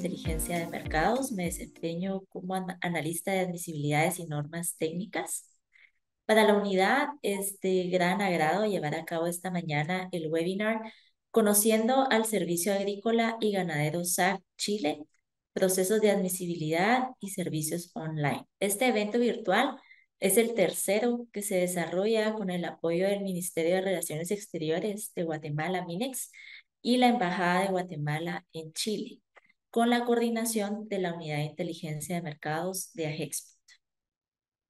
inteligencia de mercados. Me desempeño como analista de admisibilidades y normas técnicas. Para la unidad es de gran agrado llevar a cabo esta mañana el webinar Conociendo al Servicio Agrícola y Ganadero SAC Chile, procesos de admisibilidad y servicios online. Este evento virtual es el tercero que se desarrolla con el apoyo del Ministerio de Relaciones Exteriores de Guatemala, MINEX, y la Embajada de Guatemala en Chile con la coordinación de la Unidad de Inteligencia de Mercados de AGEXPO.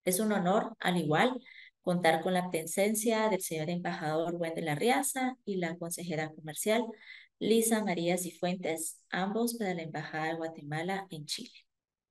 Es un honor, al igual, contar con la presencia del señor embajador de la Arriaza y la consejera comercial Lisa María Cifuentes, ambos para la Embajada de Guatemala en Chile.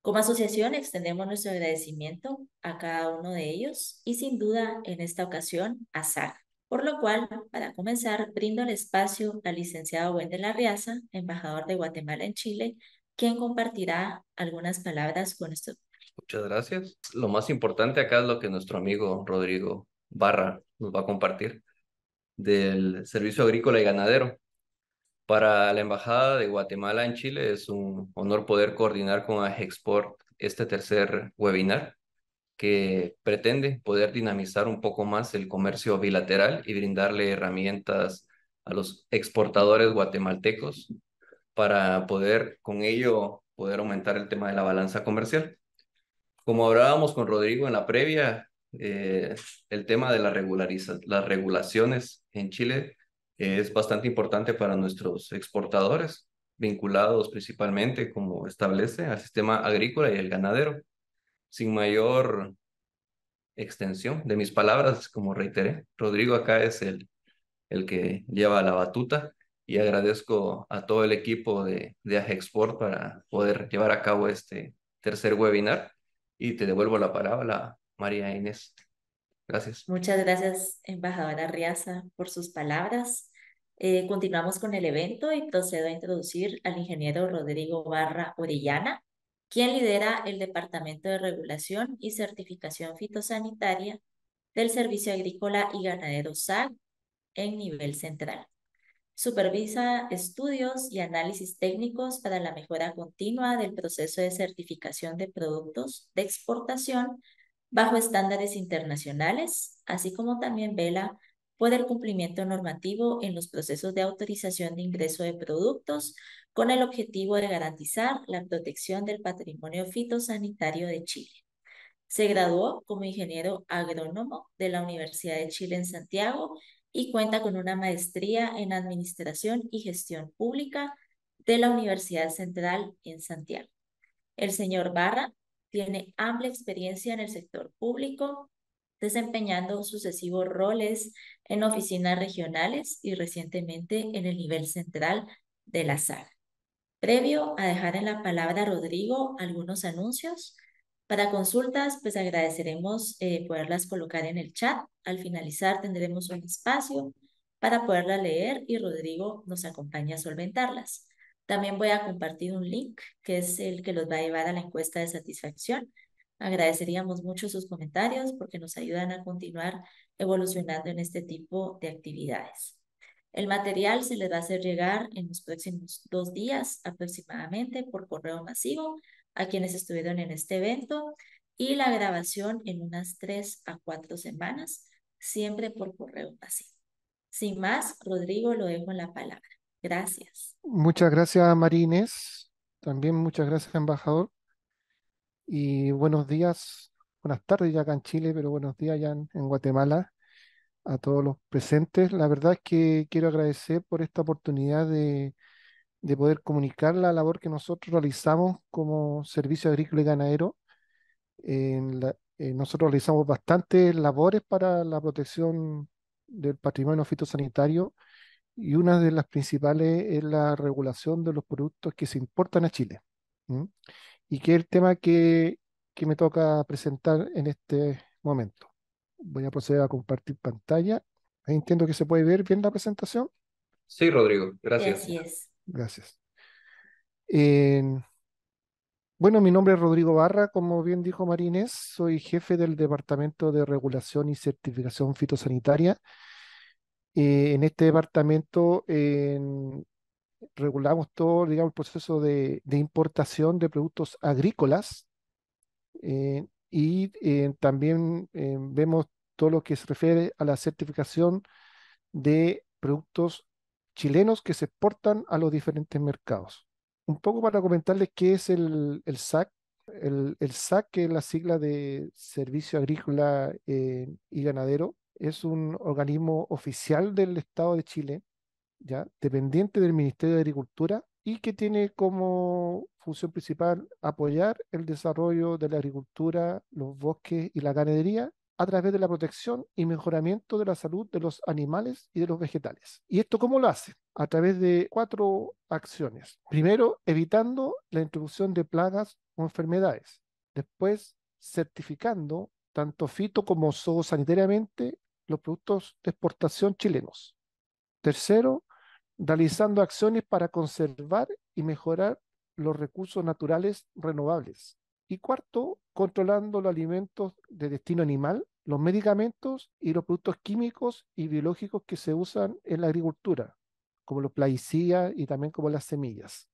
Como asociación extendemos nuestro agradecimiento a cada uno de ellos y sin duda en esta ocasión a SAG, por lo cual, para comenzar, brindo el espacio al licenciado Wendel Arriaza, embajador de Guatemala en Chile, quien compartirá algunas palabras con nosotros. Muchas gracias. Lo más importante acá es lo que nuestro amigo Rodrigo Barra nos va a compartir del Servicio Agrícola y Ganadero. Para la Embajada de Guatemala en Chile es un honor poder coordinar con AGEXPORT este tercer webinar que pretende poder dinamizar un poco más el comercio bilateral y brindarle herramientas a los exportadores guatemaltecos para poder con ello poder aumentar el tema de la balanza comercial. Como hablábamos con Rodrigo en la previa, eh, el tema de la las regulaciones en Chile es bastante importante para nuestros exportadores, vinculados principalmente, como establece, al sistema agrícola y el ganadero sin mayor extensión de mis palabras, como reiteré, Rodrigo acá es el, el que lleva la batuta y agradezco a todo el equipo de, de para poder llevar a cabo este tercer webinar y te devuelvo la palabra, María Inés. Gracias. Muchas gracias, embajadora Riaza, por sus palabras. Eh, continuamos con el evento y procedo a introducir al ingeniero Rodrigo Barra Orellana, quien lidera el Departamento de Regulación y Certificación Fitosanitaria del Servicio Agrícola y Ganadero SAG en nivel central. Supervisa estudios y análisis técnicos para la mejora continua del proceso de certificación de productos de exportación bajo estándares internacionales, así como también vela por el cumplimiento normativo en los procesos de autorización de ingreso de productos con el objetivo de garantizar la protección del patrimonio fitosanitario de Chile. Se graduó como ingeniero agrónomo de la Universidad de Chile en Santiago y cuenta con una maestría en Administración y Gestión Pública de la Universidad Central en Santiago. El señor Barra tiene amplia experiencia en el sector público, desempeñando sucesivos roles en oficinas regionales y recientemente en el nivel central de la SAG. Previo a dejar en la palabra Rodrigo algunos anuncios, para consultas, pues agradeceremos eh, poderlas colocar en el chat. Al finalizar tendremos un espacio para poderla leer y Rodrigo nos acompaña a solventarlas. También voy a compartir un link que es el que los va a llevar a la encuesta de satisfacción Agradeceríamos mucho sus comentarios porque nos ayudan a continuar evolucionando en este tipo de actividades. El material se les va a hacer llegar en los próximos dos días aproximadamente por correo masivo a quienes estuvieron en este evento y la grabación en unas tres a cuatro semanas, siempre por correo masivo. Sin más, Rodrigo, lo dejo en la palabra. Gracias. Muchas gracias, Marines. También muchas gracias, embajador y buenos días, buenas tardes ya acá en Chile, pero buenos días ya en, Guatemala a todos los presentes. La verdad es que quiero agradecer por esta oportunidad de, poder comunicar la labor que nosotros realizamos como servicio agrícola y ganadero. Eh, nosotros realizamos bastantes labores para la protección del patrimonio fitosanitario y una de las principales es la regulación de los productos que se importan a Chile y que es el tema que, me toca presentar en este momento. Voy a proceder a compartir pantalla. Entiendo que se puede ver bien la presentación. Sí, Rodrigo, gracias. Gracias. bueno, mi nombre es Rodrigo Barra, como bien dijo Marínez, soy jefe del Departamento de Regulación y Certificación Fitosanitaria. Eh, en este departamento regulamos todo, digamos, el proceso de, importación de productos agrícolas eh, y eh, también eh, vemos todo lo que se refiere a la certificación de productos chilenos que se exportan a los diferentes mercados. Un poco para comentarles qué es el, SAC. El, el SAC, que es la sigla de Servicio Agrícola y Ganadero, es un organismo oficial del Estado de Chile ¿ya? dependiente del Ministerio de Agricultura y que tiene como función principal apoyar el desarrollo de la agricultura, los bosques y la ganadería a través de la protección y mejoramiento de la salud de los animales y de los vegetales. ¿Y esto cómo lo hace? A través de cuatro acciones. Primero, evitando la introducción de plagas o enfermedades. Después, certificando tanto fito como zoosanitariamente los productos de exportación chilenos. Tercero, realizando acciones para conservar y mejorar los recursos naturales renovables. Y cuarto, controlando los alimentos de destino animal, los medicamentos y los productos químicos y biológicos que se usan en la agricultura, como los plaguicidas y también como las semillas.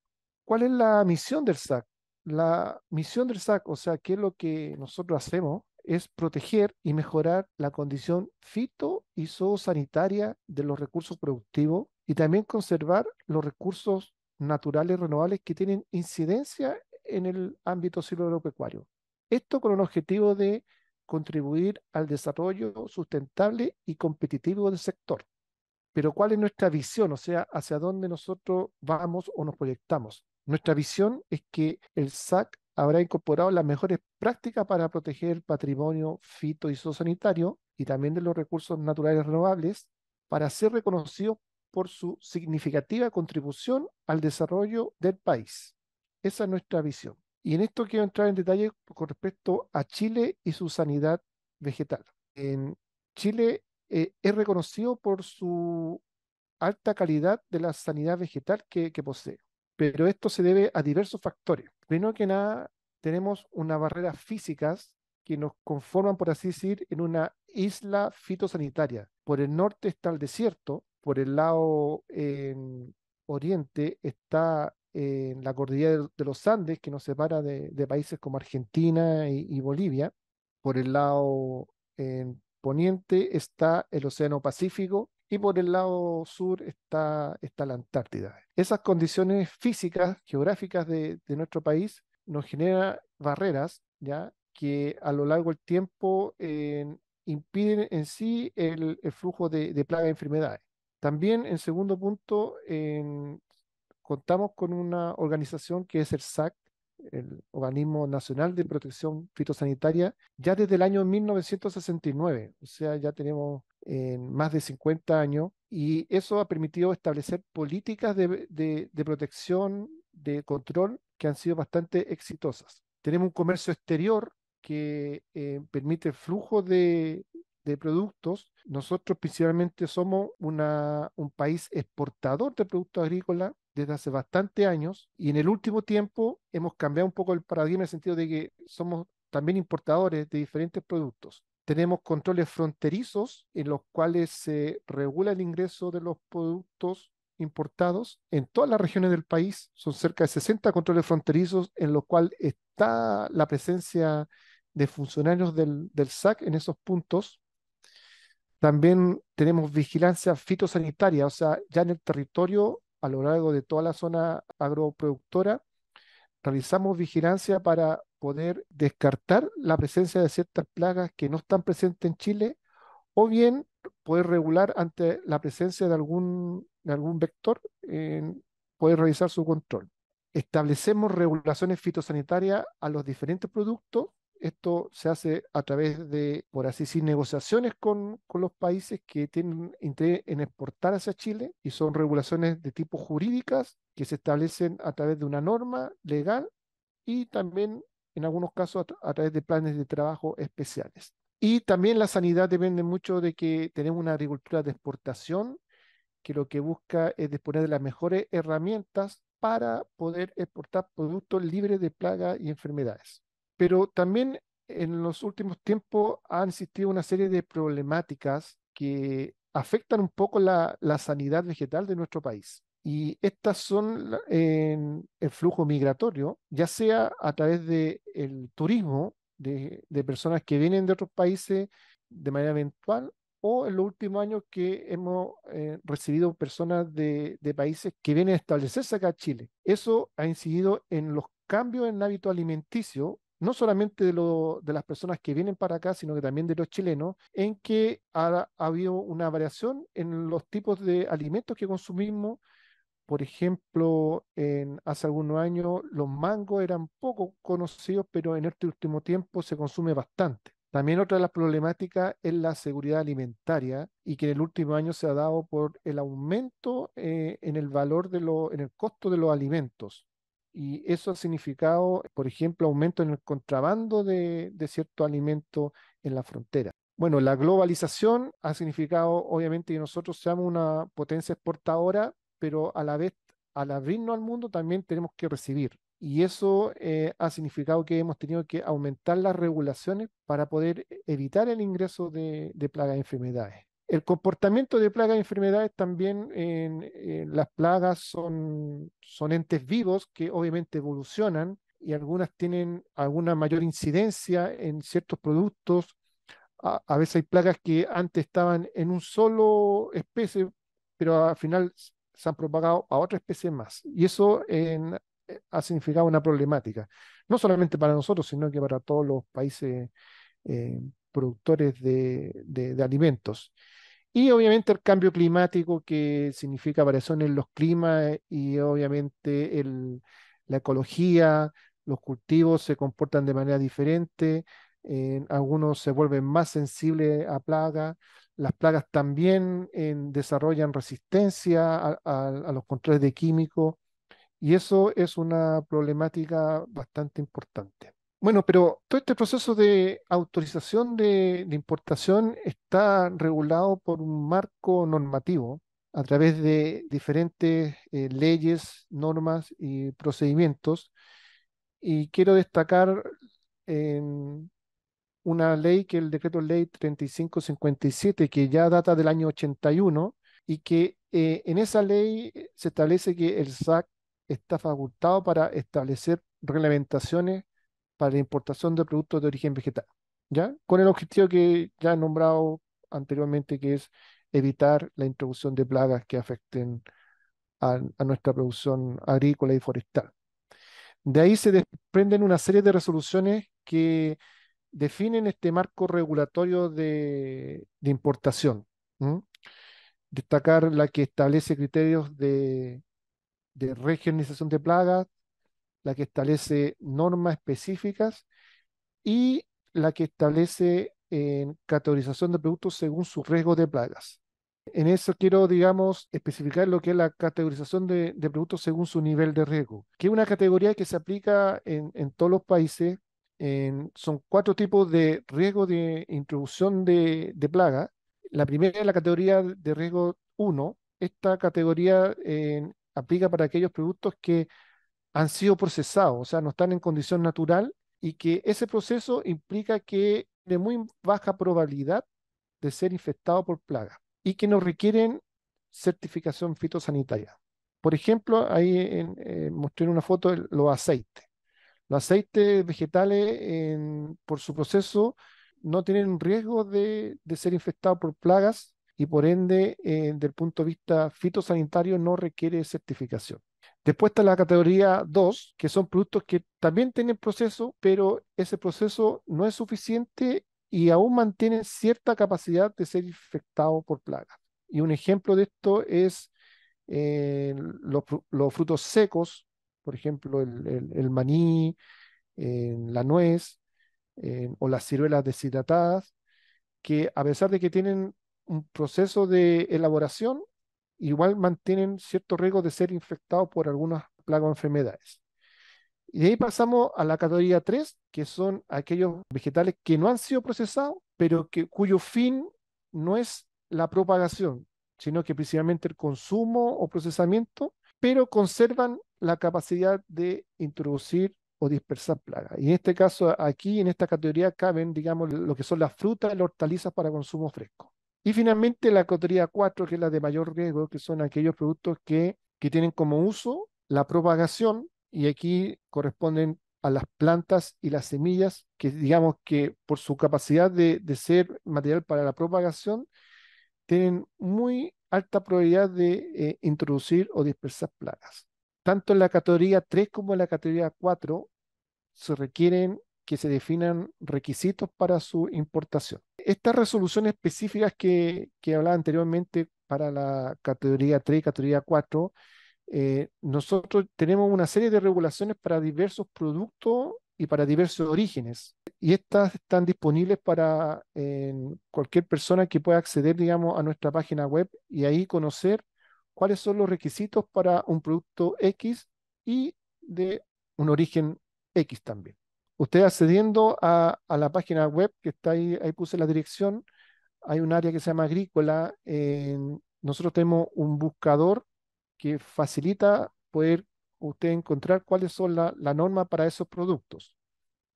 ¿Cuál es la misión del SAC? La misión del SAC, o sea, qué es lo que nosotros hacemos, es proteger y mejorar la condición fito y zoosanitaria de los recursos productivos y también conservar los recursos naturales renovables que tienen incidencia en el ámbito silvopecuario. Esto con el objetivo de contribuir al desarrollo sustentable y competitivo del sector. Pero ¿cuál es nuestra visión? O sea, hacia dónde nosotros vamos o nos proyectamos. Nuestra visión es que el SAC habrá incorporado las mejores prácticas para proteger el patrimonio fito y zoosanitario y también de los recursos naturales renovables para ser reconocidos por su significativa contribución al desarrollo del país. Esa es nuestra visión. Y en esto quiero entrar en detalle con respecto a Chile y su sanidad vegetal. En Chile eh, es reconocido por su alta calidad de la sanidad vegetal que, que posee, pero esto se debe a diversos factores. Primero que nada, tenemos unas barreras físicas que nos conforman, por así decir, en una isla fitosanitaria. Por el norte está el desierto, por el lado en em, oriente está eh, la cordillera de los Andes, que nos separa de, países como Argentina y, Bolivia. Por el lado en poniente está el Océano Pacífico y por el lado sur está, la Antártida. Esas condiciones físicas, geográficas de, nuestro país nos generan barreras ¿ya? que a lo largo del tiempo em, impiden en sí el, flujo de, de plagas y enfermedades. También, en segundo punto, contamos con una organización que es el SAC, el Organismo Nacional de Protección Fitosanitaria, ya desde el año 1969, o sea, ya tenemos eh, más de 50 años, y eso ha permitido establecer políticas de, protección, de control, que han sido bastante exitosas. Tenemos un comercio exterior que eh, permite el flujo de, de productos, nosotros principalmente somos una, un país exportador de productos agrícolas desde hace bastante años y en el último tiempo hemos cambiado un poco el paradigma en el sentido de que somos también importadores de diferentes productos. Tenemos controles fronterizos en los cuales se regula el ingreso de los productos importados en todas las regiones del país. Son cerca de 60 controles fronterizos en los cuales está la presencia de funcionarios del, del SAC en esos puntos también tenemos vigilancia fitosanitaria, o sea, ya en el territorio, a lo largo de toda la zona agroproductora, realizamos vigilancia para poder descartar la presencia de ciertas plagas que no están presentes en Chile o bien poder regular ante la presencia de algún, algún vector, poder realizar su control. Establecemos regulaciones fitosanitarias a los diferentes productos esto se hace a través de, por así decir, negociaciones con, los países que tienen interés en exportar hacia Chile y son regulaciones de tipo jurídicas que se establecen a través de una norma legal y también en algunos casos a, a través de planes de trabajo especiales. Y también la sanidad depende mucho de que tenemos una agricultura de exportación que lo que busca es disponer de las mejores herramientas para poder exportar productos libres de plagas y enfermedades. Pero también en los últimos tiempos han existido una serie de problemáticas que afectan un poco la, sanidad vegetal de nuestro país. Y estas son el flujo migratorio, ya sea a través del el turismo de, de personas que vienen de otros países de manera eventual o en los últimos años que hemos eh, recibido personas de, de, países que vienen a establecerse acá a Chile. Eso ha incidido en los cambios en hábito alimenticio no solamente de, las personas que vienen para acá, sino que también de los chilenos, en que ha, habido una variación en los tipos de alimentos que consumimos. Por ejemplo, en, hace algunos años los mangos eran poco conocidos, pero en este último tiempo se consume bastante. También otra de las problemáticas es la seguridad alimentaria y que en el último año se ha dado por el aumento eh, en el valor de en el costo de los alimentos y eso ha significado, por ejemplo, aumento en el contrabando de, cierto alimento en la frontera. Bueno, la globalización ha significado, obviamente, que nosotros seamos una potencia exportadora, pero a la vez, al abrirnos al mundo, también tenemos que recibir. Y eso eh, ha significado que hemos tenido que aumentar las regulaciones para poder eh, evitar el ingreso de, de plagas y enfermedades. El comportamiento de plagas y enfermedades también en, las plagas son, son entes vivos que obviamente evolucionan y algunas tienen alguna mayor incidencia en ciertos productos. A, veces hay plagas que antes estaban en un solo especie, pero al final se han propagado a otra especie más. Y eso eh, ha significado una problemática, no solamente para nosotros, sino que para todos los países eh, productores de, alimentos. Y obviamente el cambio climático que significa variación en los climas eh, y obviamente el, la ecología, los cultivos se comportan de manera diferente, en eh, algunos se vuelven más sensibles a plagas, las plagas también desarrollan resistencia a, los controles de químicos y eso es una problemática bastante importante. Bueno, pero todo este proceso de autorización de, importación está regulado por un marco normativo a través de diferentes eh, leyes, normas y procedimientos. Y quiero destacar una ley que es el decreto ley 3557, que ya data del año 81, y que eh, en esa ley se establece que el SAC está facultado para establecer reglamentaciones para la importación de productos de origen vegetal, ¿ya? Con el objetivo que ya he nombrado anteriormente, que es evitar la introducción de plagas que afecten a, nuestra producción agrícola y forestal. De ahí se desprenden una serie de resoluciones que definen este marco regulatorio de, importación. Destacar la que establece criterios de, de regionalización de plagas, la que establece normas específicas y la que establece en eh, categorización de productos según su riesgo de plagas. En eso quiero, digamos, especificar lo que es la categorización de, productos según su nivel de riesgo, que es una categoría que se aplica en, en todos los países. son cuatro tipos de riesgo de introducción de, de plaga. La primera es la categoría de riesgo 1. Esta categoría eh, aplica para aquellos productos que han sido procesados, o sea, no están en condición natural y que ese proceso implica que de muy baja probabilidad de ser infectado por plagas y que no requieren certificación fitosanitaria. Por ejemplo, ahí en, eh, mostré una foto de los aceites. Los aceites vegetales, por su proceso, no tienen riesgo de, ser infectados por plagas y por ende, eh, desde el punto de vista fitosanitario, no requiere certificación. Después está la categoría 2, que son productos que también tienen proceso, pero ese proceso no es suficiente y aún mantienen cierta capacidad de ser infectados por plagas. Y un ejemplo de esto es eh, los, frutos secos, por ejemplo, el, maní, eh, la nuez eh, o las ciruelas deshidratadas, que a pesar de que tienen un proceso de elaboración, igual mantienen cierto riesgo de ser infectados por algunas plagas o enfermedades. Y ahí pasamos a la categoría 3, que son aquellos vegetales que no han sido procesados, pero que, cuyo fin no es la propagación, sino que principalmente el consumo o procesamiento, pero conservan la capacidad de introducir o dispersar plagas. Y en este caso, aquí en esta categoría caben, digamos, lo que son las frutas y las hortalizas para consumo fresco. Y finalmente la categoría 4, que es la de mayor riesgo, que son aquellos productos que, tienen como uso la propagación, y aquí corresponden a las plantas y las semillas, que digamos que por su capacidad de, ser material para la propagación, tienen muy alta probabilidad de eh, introducir o dispersar plagas. Tanto en la categoría 3 como en la categoría 4 se requieren que se definan requisitos para su importación estas resoluciones específicas que, hablaba anteriormente para la categoría 3 y categoría 4, eh, nosotros tenemos una serie de regulaciones para diversos productos y para diversos orígenes. Y estas están disponibles para eh, cualquier persona que pueda acceder, digamos, a nuestra página web y ahí conocer cuáles son los requisitos para un producto X y de un origen X también. Usted accediendo a, la página web que está ahí, ahí puse la dirección, hay un área que se llama agrícola. nosotros tenemos un buscador que facilita poder usted encontrar cuáles son las la normas para esos productos.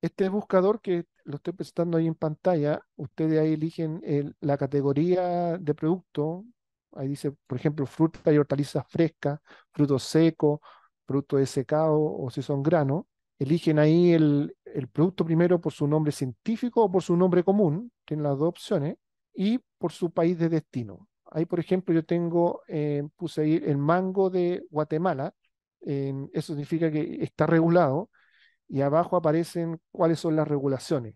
Este buscador que lo estoy presentando ahí en pantalla, ustedes ahí eligen la categoría de producto. Ahí dice, por ejemplo, fruta y hortalizas frescas, fruto secos, fruto de secado o si son granos. Eligen ahí el, el producto primero por su nombre científico o por su nombre común, tienen las dos opciones, y por su país de destino. Ahí, por ejemplo, yo tengo, eh, puse el mango de Guatemala, eso significa que está regulado, y abajo aparecen cuáles son las regulaciones.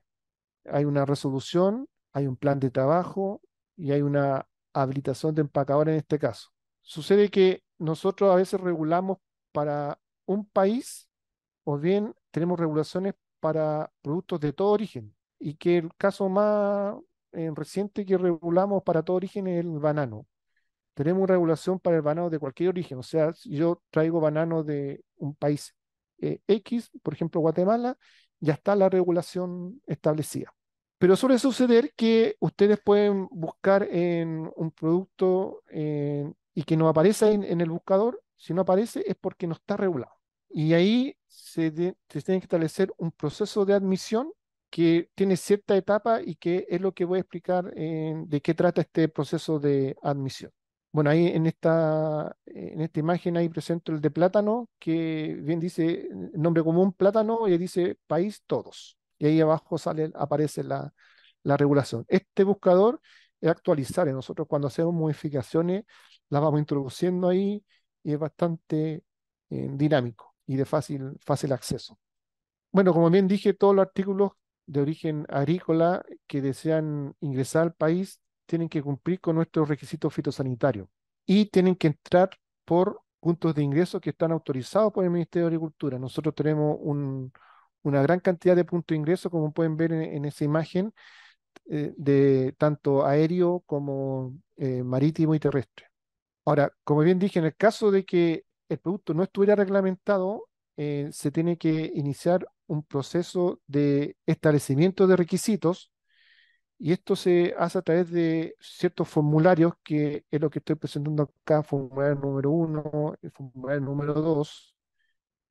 Hay una resolución, hay un plan de trabajo y hay una habilitación de empacador en este caso. Sucede que nosotros a veces regulamos para un país o bien tenemos regulaciones para productos de todo origen. Y que el caso más eh, reciente que regulamos para todo origen es el banano. Tenemos una regulación para el banano de cualquier origen. O sea, si yo traigo banano de un país eh, X, por ejemplo Guatemala, ya está la regulación establecida. Pero suele suceder que ustedes pueden buscar en un producto eh, y que no aparece en, en, el buscador. Si no aparece es porque no está regulado. Y ahí se, tiene que establecer un proceso de admisión que tiene cierta etapa y que es lo que voy a explicar de qué trata este proceso de admisión. Bueno, ahí en esta, en esta imagen ahí presento el de plátano, que bien dice nombre común plátano y dice país todos. Y ahí abajo sale, aparece la, la regulación. Este buscador es actualizar Nosotros cuando hacemos modificaciones las vamos introduciendo ahí y es bastante eh, dinámico y de fácil, fácil acceso. Bueno, como bien dije, todos los artículos de origen agrícola que desean ingresar al país tienen que cumplir con nuestros requisitos fitosanitarios y tienen que entrar por puntos de ingreso que están autorizados por el Ministerio de Agricultura. Nosotros tenemos una gran cantidad de puntos de ingreso, como pueden ver en, esa imagen, eh, de tanto aéreo como eh, marítimo y terrestre. Ahora, como bien dije, en el caso de que el producto no estuviera reglamentado, eh, se tiene que iniciar un proceso de establecimiento de requisitos y esto se hace a través de ciertos formularios que es lo que estoy presentando acá, formulario número uno, eh, formulario número dos,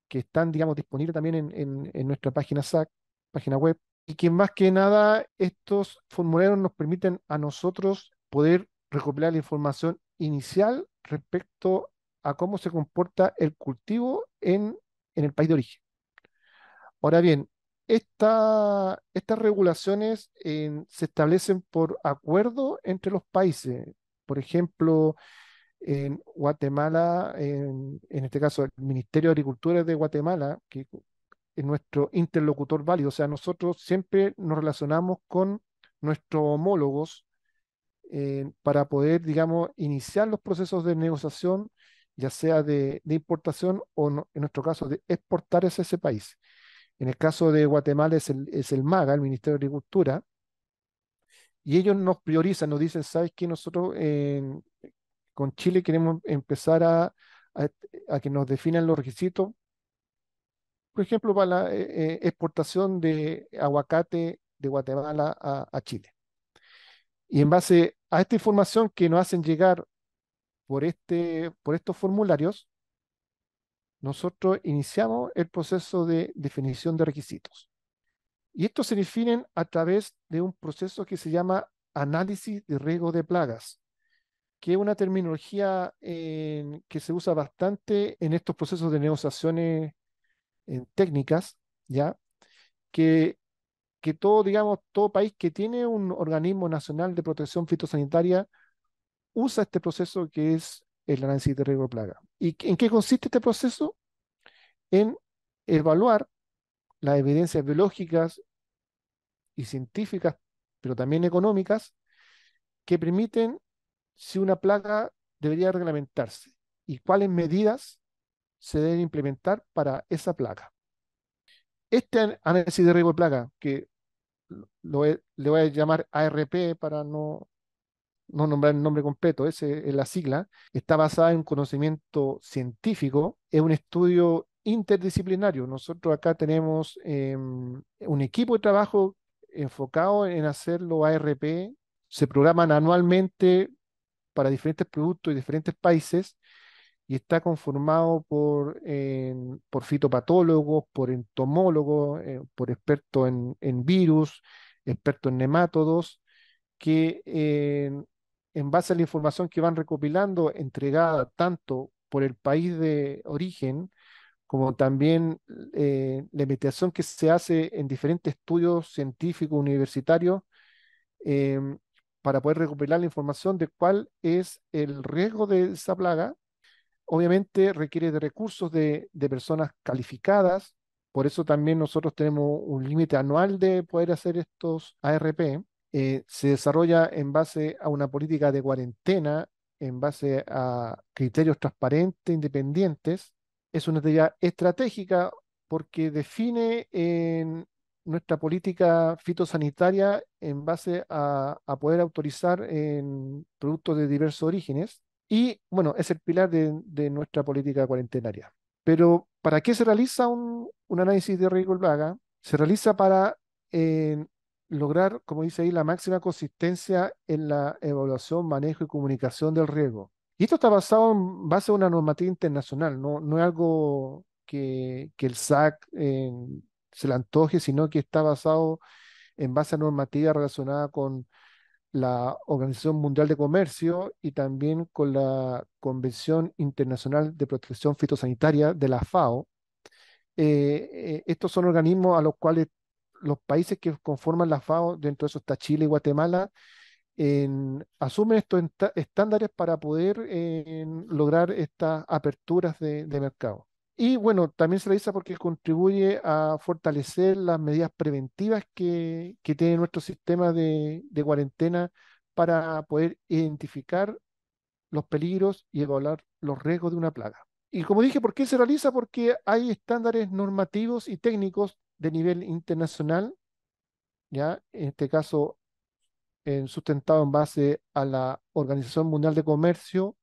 que están, digamos, disponibles también en, nuestra página SAC, página web, y que más que nada estos formularios nos permiten a nosotros poder recopilar la información inicial respecto a a cómo se comporta el cultivo en, en el país de origen. Ahora bien, estas regulaciones se establecen por acuerdo entre los países. Por ejemplo, en Guatemala, en, en, este caso el Ministerio de Agricultura de Guatemala, que es nuestro interlocutor válido, o sea, nosotros siempre nos relacionamos con nuestros homólogos eh, para poder, digamos, iniciar los procesos de negociación ya sea de, importación o en nuestro caso de exportar hacia ese país. En el caso de Guatemala es el, es el MAGA, el Ministerio de Agricultura, y ellos nos priorizan, nos dicen, ¿sabes qué? Nosotros con Chile queremos empezar a, a, que nos definan los requisitos, por ejemplo, para la eh, eh, exportación de aguacate de Guatemala a, a Chile. Y en base a esta información que nos hacen llegar por, este, por estos formularios, nosotros iniciamos el proceso de definición de requisitos. Y estos se definen a través de un proceso que se llama análisis de riesgo de plagas, que es una terminología que se usa bastante en estos procesos de negociaciones en técnicas, ¿ya? Que, que todo, digamos, todo país que tiene un organismo nacional de protección fitosanitaria usa este proceso que es el análisis de riesgo de plaga. ¿Y en qué consiste este proceso? En evaluar las evidencias biológicas y científicas, pero también económicas, que permiten si una plaga debería reglamentarse y cuáles medidas se deben implementar para esa plaga. Este análisis de riesgo de plaga, que lo, le voy a llamar ARP para no no nombrar el nombre completo, esa es la sigla, está basada en conocimiento científico, es un estudio interdisciplinario. Nosotros acá tenemos em, un equipo de trabajo enfocado en hacerlo ARP, se programan anualmente para diferentes productos y diferentes países y está conformado por, por fitopatólogos, por entomólogos, eh, por expertos en, virus, expertos en nemátodos, que en eh, en base a la información que van recopilando, entregada tanto por el país de origen, como también eh, la investigación que se hace en diferentes estudios científicos universitarios, em, para poder recopilar la información de cuál es el riesgo de esa plaga, obviamente requiere de recursos de personas calificadas, por eso también nosotros tenemos un límite anual de poder hacer estos ARP, eh, se desarrolla en base a una política de cuarentena, en base a criterios transparentes, independientes. Es una tarea estratégica porque define en nuestra política fitosanitaria en base a, poder autorizar en productos de diversos orígenes. Y bueno, es el pilar de, nuestra política cuarentenaria. Pero, ¿para qué se realiza un, análisis de riesgo plaga? Se realiza para eh, lograr, como dice ahí, la máxima consistencia en la evaluación, manejo y comunicación del riesgo. Y esto está basado en base a una normativa internacional, no, no es algo que, que el SAC eh, se le antoje, sino que está basado en base a normativa relacionada con la Organización Mundial de Comercio y también con la Convención Internacional de Protección Fitosanitaria de la FAO. Eh, eh, estos son organismos a los cuales los países que conforman la FAO, dentro de eso está Chile y Guatemala, asumen estos estándares para poder lograr estas aperturas de, mercado. Y bueno, también se realiza porque contribuye a fortalecer las medidas preventivas que, tiene nuestro sistema de, de cuarentena para poder identificar los peligros y evaluar los riesgos de una plaga. Y como dije, ¿por qué se realiza? Porque hay estándares normativos y técnicos de nivel internacional, ¿ya? en este caso sustentado en base a la Organización Mundial de Comercio,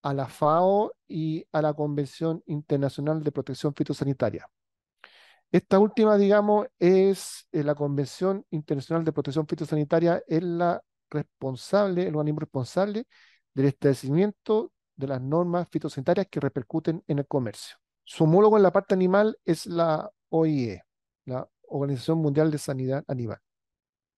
a la FAO y a la Convención Internacional de Protección Fitosanitaria. Esta última, digamos, es eh, la Convención Internacional de Protección Fitosanitaria, es la responsable, el organismo responsable del establecimiento de las normas fitosanitarias que repercuten en el comercio. Su homólogo en la parte animal es la OIE, la Organización Mundial de Sanidad Animal.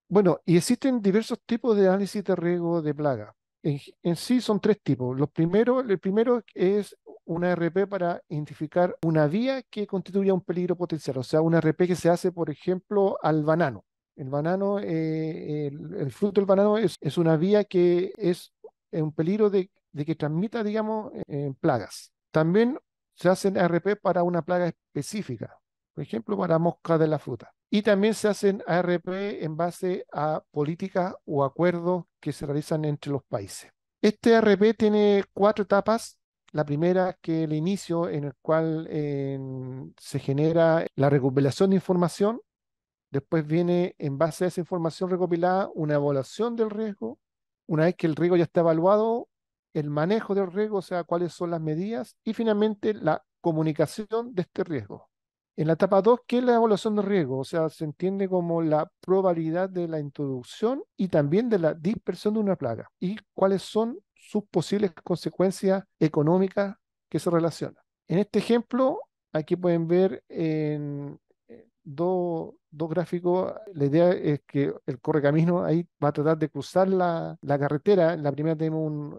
Bueno, y existen diversos tipos de análisis de riesgo de plaga. En, sí son tres tipos. Los primero, el primero es una RP para identificar una vía que constituya un peligro potencial, o sea, una RP que se hace, por ejemplo, al banano. El banano, eh, el, fruto del banano es, una vía que es un peligro de, que transmita, digamos, plagas. También se hacen RP para una plaga específica, por ejemplo, para mosca de la fruta. Y también se hacen ARP en base a políticas o acuerdos que se realizan entre los países. Este ARP tiene cuatro etapas. La primera que el inicio en el cual se genera la recopilación de información. Después viene en base a esa información recopilada una evaluación del riesgo. Una vez que el riesgo ya está evaluado, el manejo del riesgo, o sea, cuáles son las medidas y finalmente la comunicación de este riesgo. En la etapa 2, ¿qué es la evaluación de riesgo? O sea, se entiende como la probabilidad de la introducción y también de la dispersión de una plaga y cuáles son sus posibles consecuencias económicas que se relacionan. En este ejemplo, aquí pueden ver en eh, dos gráficos, la idea es que el correcamino ahí va a tratar de cruzar la, carretera. En la primera tenemos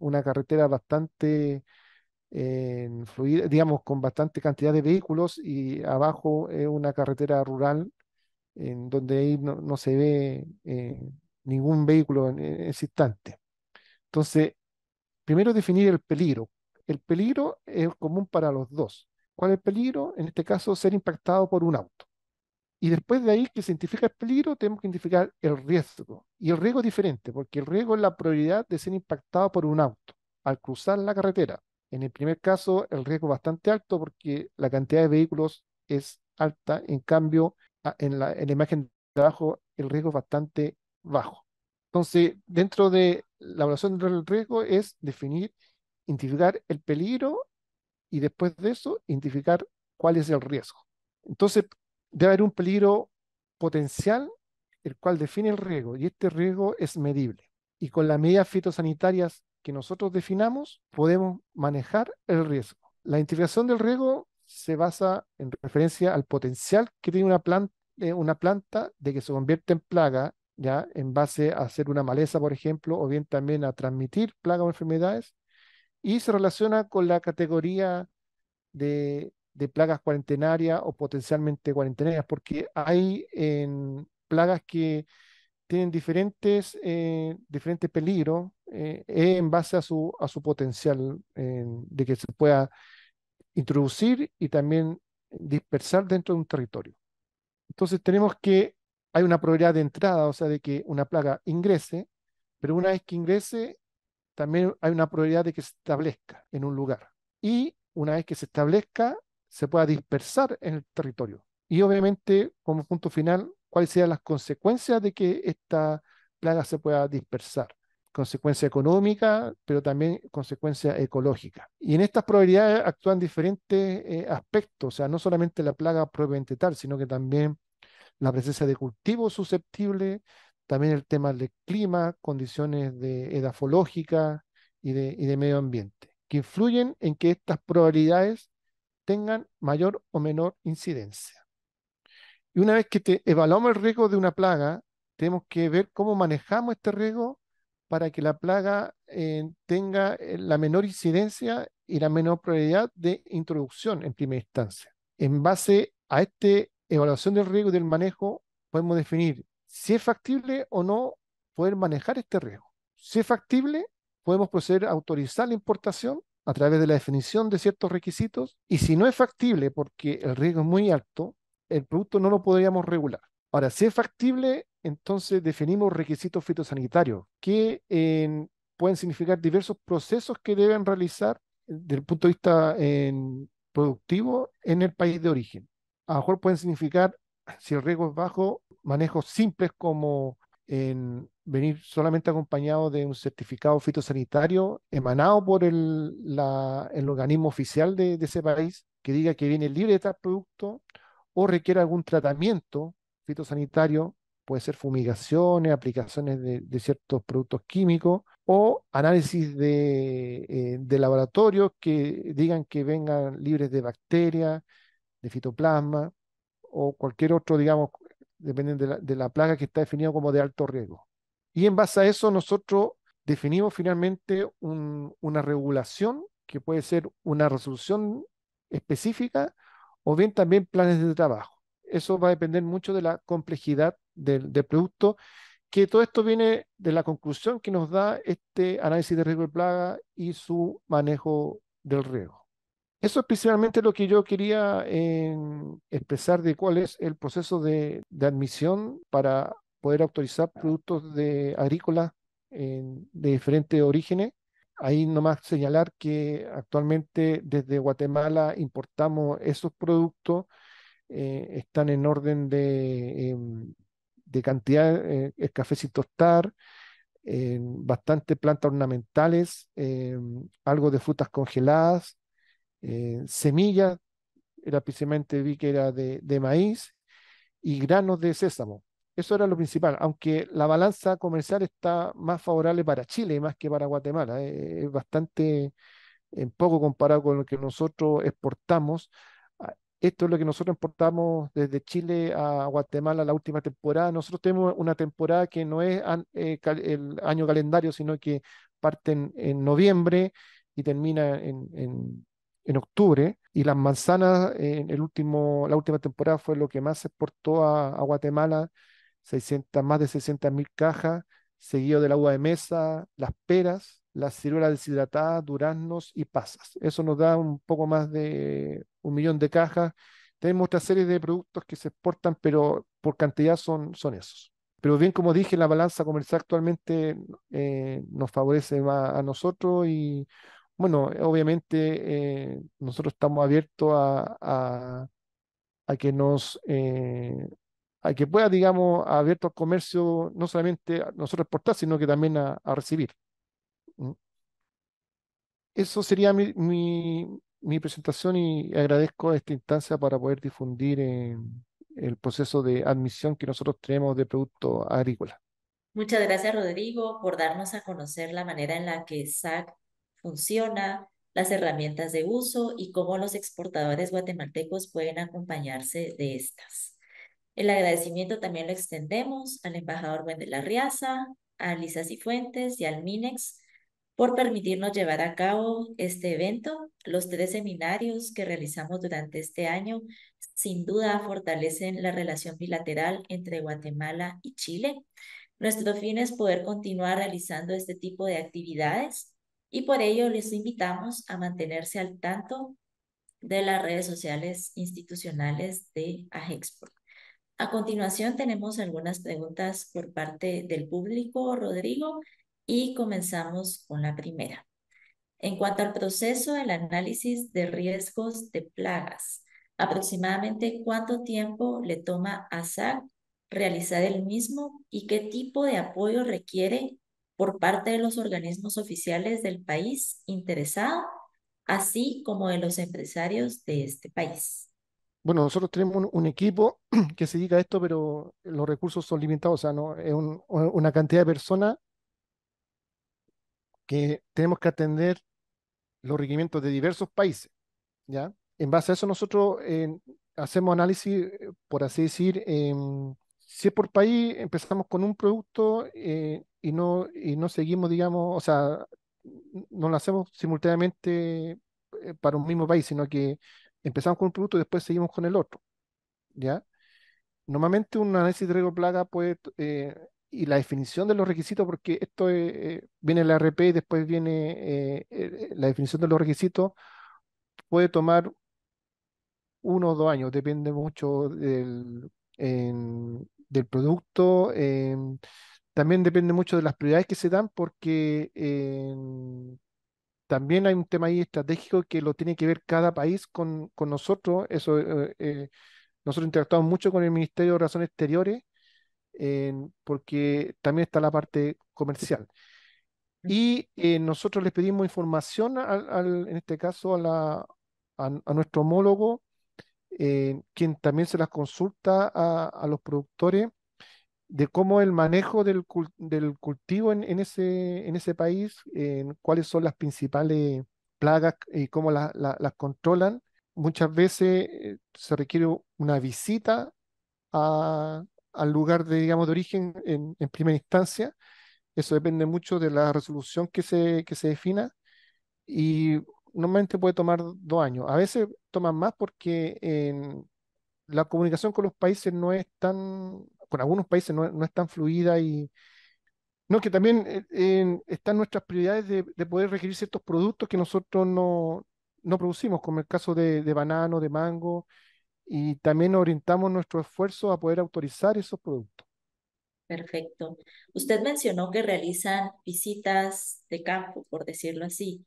una carretera bastante en fluir, digamos, con bastante cantidad de vehículos y abajo es una carretera rural en donde ahí no, se ve eh, ningún vehículo en, ese Entonces, primero definir el peligro. El peligro es común para los dos. ¿Cuál es el peligro? En este caso, ser impactado por un auto. Y después de ahí que se identifica el peligro, tenemos que identificar el riesgo. Y el riesgo es diferente, porque el riesgo es la probabilidad de ser impactado por un auto al cruzar la carretera. En el primer caso, el riesgo es bastante alto porque la cantidad de vehículos es alta, en cambio, en la, imagen de abajo, el riesgo es bastante bajo. Entonces, dentro de la evaluación del riesgo es definir, identificar el peligro y después de eso, identificar cuál es el riesgo. Entonces, debe haber un peligro potencial, el cual define el riesgo, y este riesgo es medible. Y con las medidas fitosanitarias que nosotros definamos, podemos manejar el riesgo. La integración del riesgo se basa en referencia al potencial que tiene una eh, planta, de que se convierta en plaga, ya en base a hacer una maleza, por ejemplo, o bien también a transmitir plagas o enfermedades, y se relaciona con la categoría de, plagas cuarentenarias o potencialmente cuarentenarias, porque hay en plagas que tienen diferentes, eh, diferentes peligros eh, en base a su, potencial de que se pueda introducir y también dispersar dentro de un territorio. Entonces tenemos que hay una probabilidad de entrada, o sea, de que una plaga ingrese, pero una vez que ingrese, también hay una probabilidad de que se establezca en un lugar. Y una vez que se establezca, se pueda dispersar en el territorio. Y obviamente, como punto final, cuáles sean las consecuencias de que esta plaga se pueda dispersar consecuencia económica, pero también consecuencia ecológica. Y en estas probabilidades actúan diferentes eh, aspectos, o sea, no solamente la plaga propiamente tal, sino que también la presencia de cultivos susceptibles, también el tema del clima, condiciones de edafológica y de, y de medio ambiente, que influyen en que estas probabilidades tengan mayor o menor incidencia. Y una vez que evaluamos el riesgo de una plaga, tenemos que ver cómo manejamos este riesgo para que la plaga eh, tenga eh, la menor incidencia y la menor probabilidad de introducción en primera instancia. En base a esta evaluación del riesgo y del manejo, podemos definir si es factible o no poder manejar este riesgo. Si es factible, podemos proceder a autorizar la importación a través de la definición de ciertos requisitos y si no es factible porque el riesgo es muy alto, el producto no lo podríamos regular. Ahora, si es factible, entonces definimos requisitos fitosanitarios que pueden significar diversos procesos que deben realizar eh, desde el punto de vista productivo en el país de origen. A lo mejor pueden significar, si el riesgo es bajo, manejos simples como venir solamente acompañado de un certificado fitosanitario emanado por el, organismo oficial de, de, ese país que diga que viene libre de tal producto o requiere algún tratamiento fitosanitario, puede ser fumigaciones, aplicaciones de, ciertos productos químicos o análisis eh, de, laboratorios que digan que vengan libres de bacterias, de fitoplasma o cualquier otro, digamos, dependiendo de la, plaga que está definida como de alto riesgo. Y en base a eso nosotros definimos finalmente una regulación que puede ser una resolución específica o bien también planes de trabajo eso va a depender mucho de la complejidad del, producto, que todo esto viene de la conclusión que nos da este análisis de riesgo de plaga y su manejo del riesgo. Eso es principalmente lo que yo quería expresar de cuál es el proceso de, admisión para poder autorizar productos de agrícola de diferentes orígenes. Ahí nomás señalar que actualmente desde Guatemala importamos esos productos eh, están en orden de, em, cantidad, eh, es el café sin tostar, eh, bastante plantas ornamentales, algo de frutas congeladas, semillas, rápidamente vi que era de, de maíz y granos de sésamo. Eso era lo principal, aunque la balanza comercial está más favorable para Chile más que para Guatemala. Es bastante en poco comparado con lo que nosotros exportamos, esto es lo que nosotros importamos desde Chile a Guatemala la última temporada. Nosotros tenemos una temporada que no es eh, el año calendario, sino que parte en, noviembre y termina en, octubre. Y las manzanas, eh, en el último, la última temporada fue lo que más se exportó a, Guatemala, 600, más de 600 cajas, seguido de la uva de mesa, las peras, las ciruelas deshidratadas, duraznos y pasas. Eso nos da un poco más de un millón de cajas. Tenemos otra serie de productos que se exportan, pero por cantidad son, son esos. Pero bien, como dije, la balanza comercial actualmente eh, nos favorece más a nosotros y, bueno, obviamente eh, nosotros estamos abiertos a, a, que nos... Eh, a que pueda, digamos, abierto al comercio, no solamente a nosotros exportar, sino que también a, a recibir. Mm. Eso sería mi, mi, mi presentación y agradezco esta instancia para poder difundir eh, el proceso de admisión que nosotros tenemos de producto agrícola. Muchas gracias, Rodrigo, por darnos a conocer la manera en la que SAC funciona, las herramientas de uso y cómo los exportadores guatemaltecos pueden acompañarse de estas. El agradecimiento también lo extendemos al embajador Wendel Arriaza, a Lisa Cifuentes y al MINEX por permitirnos llevar a cabo este evento. Los tres seminarios que realizamos durante este año sin duda fortalecen la relación bilateral entre Guatemala y Chile. Nuestro fin es poder continuar realizando este tipo de actividades y por ello les invitamos a mantenerse al tanto de las redes sociales institucionales de AGEXPOR. A continuación tenemos algunas preguntas por parte del público. Rodrigo, y comenzamos con la primera. En cuanto al proceso, del análisis de riesgos de plagas, aproximadamente cuánto tiempo le toma a SAG realizar el mismo y qué tipo de apoyo requiere por parte de los organismos oficiales del país interesado, así como de los empresarios de este país. Bueno, nosotros tenemos un, equipo que se dedica a esto, pero los recursos son limitados, o sea, no es una cantidad de personas que tenemos que atender los requerimientos de diversos países, ¿ya? En base a eso nosotros hacemos análisis, eh, por así decir, si es por país, empezamos con un producto eh, y, no, y no seguimos, digamos, o sea, no lo hacemos simultáneamente eh, para un mismo país, sino que empezamos con un producto y después seguimos con el otro, ¿ya? Normalmente un análisis de riesgo plaga puede y la definición de los requisitos, porque esto eh, viene la RP y después viene eh, eh, la definición de los requisitos, puede tomar uno o dos años, depende mucho del, del producto. también depende mucho de las prioridades que se dan, porque también hay un tema ahí estratégico que lo tiene que ver cada país con, con nosotros. Eso, nosotros interactuamos mucho con el Ministerio de Relaciones Exteriores porque también está la parte comercial. Y eh, nosotros les pedimos información, al, en este caso a, la, a, nuestro homólogo, eh, quien también se las consulta a, los productores, de cómo el manejo del, cultivo en, ese, en ese país, en cuáles son las principales plagas y cómo las controlan. Muchas veces eh, se requiere una visita a, al lugar de, digamos, de origen en, en primera instancia. Eso depende mucho de la resolución que se, que se defina y normalmente puede tomar dos años. A veces toman más porque en la comunicación con los países no es tan, con algunos países no, no es tan fluida y, no, que también eh, están nuestras prioridades de, de, poder requerir ciertos productos que nosotros no, no producimos, como el caso de, de banano, de mango, y también orientamos nuestro esfuerzo a poder autorizar esos productos. Perfecto. Usted mencionó que realizan visitas de campo, por decirlo así.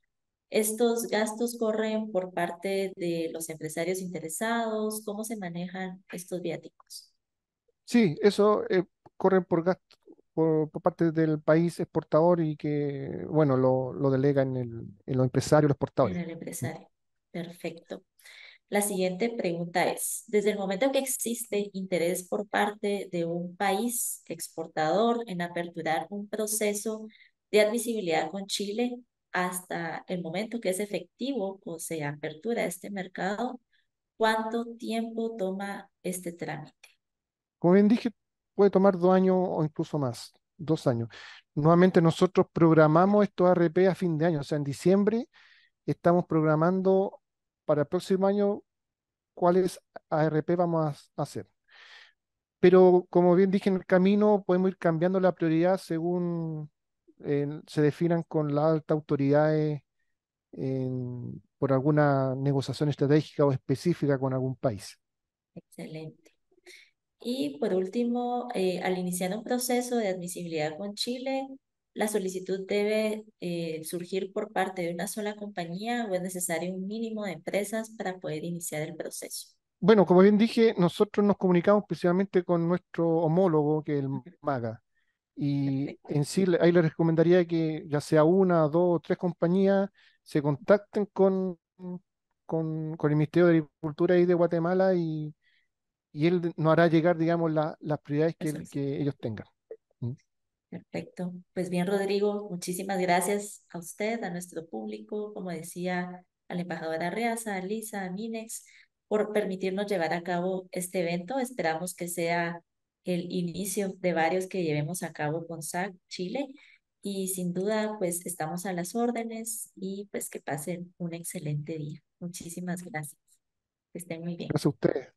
¿Estos gastos corren por parte de los empresarios interesados? ¿Cómo se manejan estos viáticos? Sí, eso eh, corren por gasto, por, parte del país exportador y que, bueno, lo, lo delega en, el, en los empresarios, los exportadores. En el empresario. Perfecto. La siguiente pregunta es, desde el momento que existe interés por parte de un país exportador en aperturar un proceso de admisibilidad con Chile hasta el momento que es efectivo o se apertura este mercado, ¿cuánto tiempo toma este trámite? Como bien dije, puede tomar dos años o incluso más, dos años. Nuevamente nosotros programamos estos ARP a fin de año, o sea, en diciembre estamos programando para el próximo año cuáles ARP vamos a hacer. Pero como bien dije en el camino, podemos ir cambiando la prioridad según se definan con la alta autoridad por alguna negociación estratégica o específica con algún país. Excelente. Y por último, eh, al iniciar un proceso de admisibilidad con Chile, la solicitud debe eh, surgir por parte de una sola compañía o es necesario un mínimo de empresas para poder iniciar el proceso. Bueno, como bien dije, nosotros nos comunicamos precisamente con nuestro homólogo, que es el MAGA. Y en sí, ahí les recomendaría que ya sea una, dos o tres compañías se contacten con, con, el Ministerio de Agricultura de Guatemala y, él nos hará llegar, digamos, las prioridades que ellos tengan. Perfecto. Pues bien, Rodrigo, muchísimas gracias a usted, a nuestro público, como decía a la embajadora Reaza, a Lisa, a Minex, por permitirnos llevar a cabo este evento. Esperamos que sea el inicio de varios que llevemos a cabo con SAC Chile y sin duda pues estamos a las órdenes y pues que pasen un excelente día. Muchísimas gracias. Que estén muy bien. Gracias a ustedes.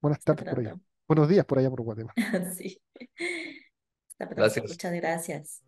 Buenas tardes por allá. Buenos días por allá por Guatemala. sí. Muchas gracias.